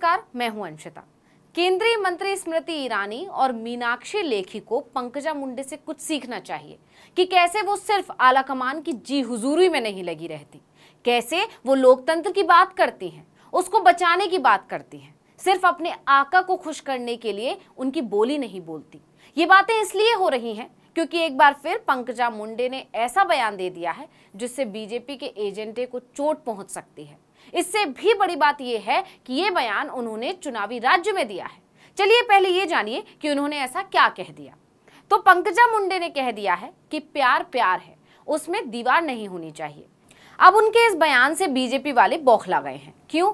नमस्कार मैं हूं अंशिता केंद्रीय मंत्री स्मृति ईरानी और मीनाक्षी लेखी को पंकजा मुंडे से कुछ सीखना चाहिए कि कैसे वो सिर्फ आला कमान की जी हुजूरी में नहीं लगी रहती कैसे वो लोकतंत्र की बात करती हैं उसको बचाने की बात करती हैं सिर्फ अपने आका को खुश करने के लिए उनकी बोली नहीं बोलती ये बातें इसलिए हो रही हैं क्योंकि एक बार फिर पंकजा मुंडे ने ऐसा बयान दे दिया है जिससे बीजेपी के एजेंडे को चोट पहुंच सकती है इससे भी बड़ी बात यह है कि ये बयान उन्होंने चुनावी राज्य में दिया है चलिए पहले ये जानिए कि उन्होंने ऐसा क्या कह दिया तो पंकजा मुंडे ने कह दिया है कि प्यार प्यार है उसमें दीवार नहीं होनी चाहिए अब उनके इस बयान से बीजेपी वाले बौखला गए हैं क्यों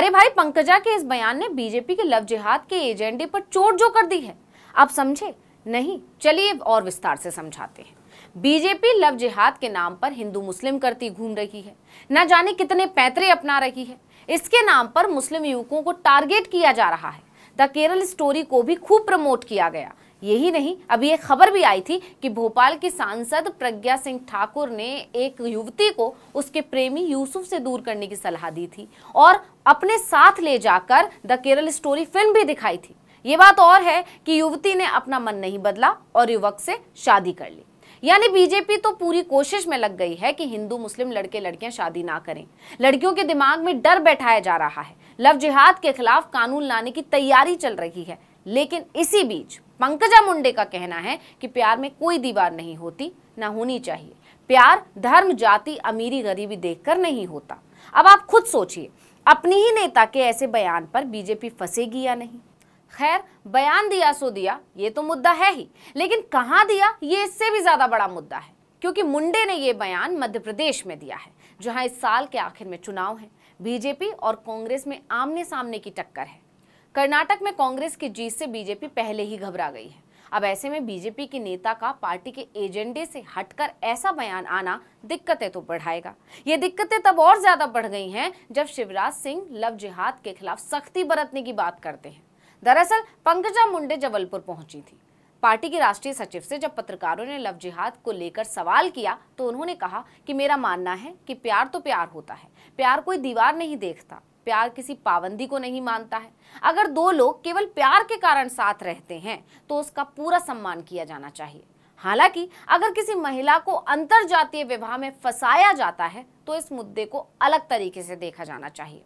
अरे भाई पंकजा के इस बयान ने बीजेपी के लव जिहाद के एजेंडे पर चोट जो कर दी है आप समझे नहीं चलिए और विस्तार से समझाते हैं बीजेपी लव जिहाद के नाम पर हिंदू मुस्लिम करती घूम रही है न जाने कितने पैतरे अपना रही है इसके नाम पर मुस्लिम युवकों को टारगेट किया जा रहा है द केरल स्टोरी को भी खूब प्रमोट किया गया यही नहीं अभी एक खबर भी आई थी कि भोपाल की सांसद प्रज्ञा सिंह ठाकुर ने एक युवती को उसके प्रेमी यूसुफ से दूर करने की सलाह दी थी और अपने साथ ले जाकर द केरल स्टोरी फिल्म भी दिखाई थी ये बात और है कि युवती ने अपना मन नहीं बदला और युवक से शादी कर ली यानी बीजेपी तो पूरी कोशिश में लग गई है कि हिंदू मुस्लिम लड़के लड़कियां शादी ना करें लड़कियों के दिमाग में डर बैठाया जा रहा है लव जिहाद के खिलाफ कानून लाने की तैयारी चल रही है लेकिन इसी बीच पंकजा मुंडे का कहना है कि प्यार में कोई दीवार नहीं होती ना होनी चाहिए प्यार धर्म जाति अमीरी गरीबी देखकर नहीं होता अब आप खुद सोचिए अपनी ही नेता के ऐसे बयान पर बीजेपी फंसेगी या नहीं खैर बयान दिया सो दिया ये तो मुद्दा है ही लेकिन कहाँ दिया ये इससे भी ज्यादा बड़ा मुद्दा है क्योंकि मुंडे ने ये बयान मध्य प्रदेश में दिया है जहां इस साल के आखिर में चुनाव है बीजेपी और कांग्रेस में आमने सामने की टक्कर है कर्नाटक में कांग्रेस की जीत से बीजेपी पहले ही घबरा गई है अब ऐसे में बीजेपी के नेता का पार्टी के एजेंडे से हटकर ऐसा बयान आना दिक्कतें तो बढ़ाएगा ये दिक्कतें तब और ज्यादा बढ़ गई हैं जब शिवराज सिंह लव जिहाद के खिलाफ सख्ती बरतने की बात करते हैं दरअसल पंकजा मुंडे जबलपुर पहुंची थी पार्टी के राष्ट्रीय सचिव से जब पत्रकारों ने लव जिहाद को लेकर सवाल किया तो उन्होंने कहा कि मेरा मानना है कि प्यार तो प्यार होता है प्यार कोई दीवार नहीं देखता प्यार किसी पाबंदी को नहीं मानता है अगर दो लोग केवल प्यार के कारण साथ रहते हैं तो उसका पूरा सम्मान किया जाना चाहिए हालांकि अगर किसी महिला को अंतर जातीय विवाह में फंसाया जाता है तो इस मुद्दे को अलग तरीके से देखा जाना चाहिए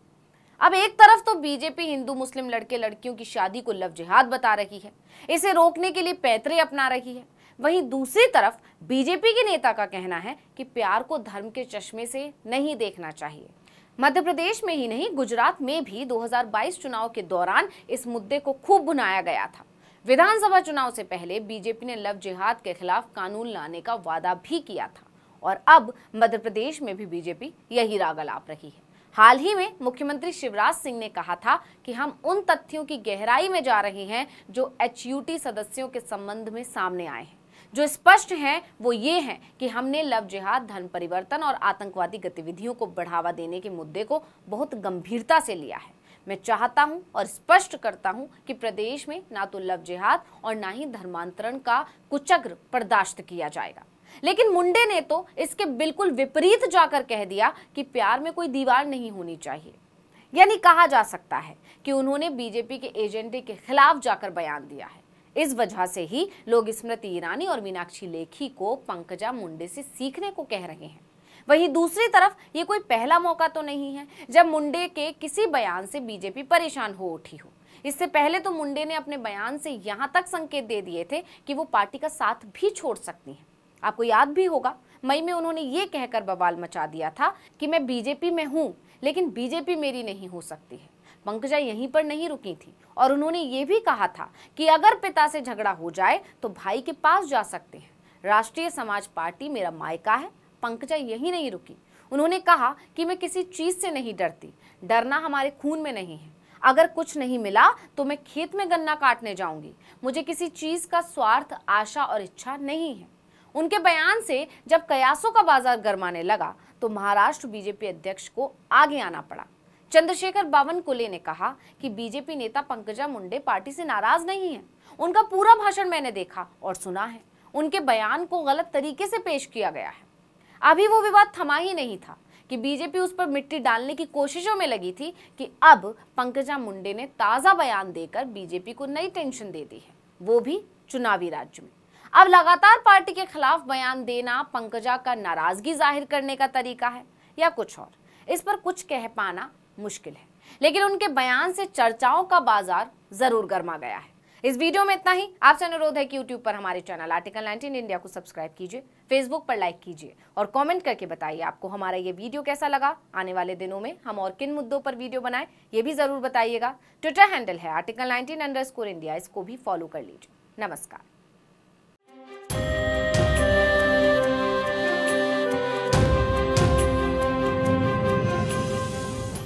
अब एक तरफ तो बीजेपी हिंदू मुस्लिम लड़के लड़कियों की शादी को लव जिहाद बता रही है इसे रोकने के लिए पैतरे अपना रही है वहीं दूसरी तरफ बीजेपी के नेता का कहना है कि प्यार को धर्म के चश्मे से नहीं देखना चाहिए मध्य प्रदेश में ही नहीं गुजरात में भी 2022 चुनाव के दौरान इस मुद्दे को खूब बुनाया गया था विधानसभा चुनाव से पहले बीजेपी ने लव जिहाद के खिलाफ कानून लाने का वादा भी किया था और अब मध्य प्रदेश में भी बीजेपी यही राग अलाप रही है हाल ही में मुख्यमंत्री शिवराज सिंह ने कहा था कि हम उन तथ्यों की गहराई में जा रहे हैं जो एच सदस्यों के संबंध में सामने आए हैं जो स्पष्ट हैं वो ये हैं कि हमने लव जिहाद धन परिवर्तन और आतंकवादी गतिविधियों को बढ़ावा देने के मुद्दे को बहुत गंभीरता से लिया है मैं चाहता हूं और स्पष्ट करता हूं कि प्रदेश में ना तो लव जिहाद और ना ही धर्मांतरण का कुचक्र बर्दाश्त किया जाएगा लेकिन मुंडे ने तो इसके बिल्कुल विपरीत जाकर कह दिया कि प्यार में कोई दीवार नहीं होनी चाहिए यानी कहा जा सकता है कि उन्होंने बीजेपी के एजेंडे के खिलाफ जाकर बयान दिया है इस वजह से ही लोग स्मृति ईरानी और मीनाक्षी लेखी को पंकजा मुंडे से सीखने को कह रहे हैं वहीं दूसरी तरफ ये कोई पहला मौका तो नहीं है जब मुंडे के किसी बयान से बीजेपी परेशान हो उठी हो इससे पहले तो मुंडे ने अपने बयान से यहाँ तक संकेत दे दिए थे कि वो पार्टी का साथ भी छोड़ सकती हैं आपको याद भी होगा मई में उन्होंने ये कहकर बवाल मचा दिया था कि मैं बीजेपी में हूँ लेकिन बीजेपी मेरी नहीं हो सकती है पंकजा यहीं पर नहीं रुकी थी और उन्होंने ये भी कहा था कि अगर पिता से झगड़ा हो जाए तो भाई के पास जा सकते हैं राष्ट्रीय समाज पार्टी मेरा मायका है पंकजा यहीं नहीं रुकी उन्होंने कहा कि मैं किसी चीज़ से नहीं डरती डरना हमारे खून में नहीं है अगर कुछ नहीं मिला तो मैं खेत में गन्ना काटने जाऊंगी मुझे किसी चीज़ का स्वार्थ आशा और इच्छा नहीं है उनके बयान से जब कयासों का बाजार गरमाने लगा तो महाराष्ट्र बीजेपी अध्यक्ष को आगे आना पड़ा चंद्रशेखर बावन कुले ने कहा कि बीजेपी नेता पंकजा मुंडे पार्टी से नाराज नहीं है उनका पूरा भाषण मैंने देखा और सुना है उनके बयान को गलत तरीके से पेश किया गया है अभी वो विवाद थमा ही नहीं था कि बीजेपी उस पर मिट्टी डालने की कोशिशों में लगी थी कि अब पंकजा मुंडे ने ताज़ा बयान देकर बीजेपी को नई टेंशन दे दी है वो भी चुनावी राज्य में अब लगातार पार्टी के खिलाफ बयान देना पंकजा का नाराजगी जाहिर करने का तरीका है या कुछ और इस पर कुछ कह पाना मुश्किल है लेकिन उनके बयान से चर्चाओं का बाजार जरूर गर्मा गया है इस वीडियो में इतना ही आपसे अनुरोध है कि यूट्यूब पर हमारे चैनल आर्टिकल 19 इंडिया को सब्सक्राइब कीजिए फेसबुक पर लाइक कीजिए और कमेंट करके बताइए आपको हमारा ये वीडियो कैसा लगा आने वाले दिनों में हम और किन मुद्दों पर वीडियो बनाए ये भी जरूर बताइएगा ट्विटर हैंडल है आर्टिकल नाइनटीन इंडिया इसको भी फॉलो कर लीजिए नमस्कार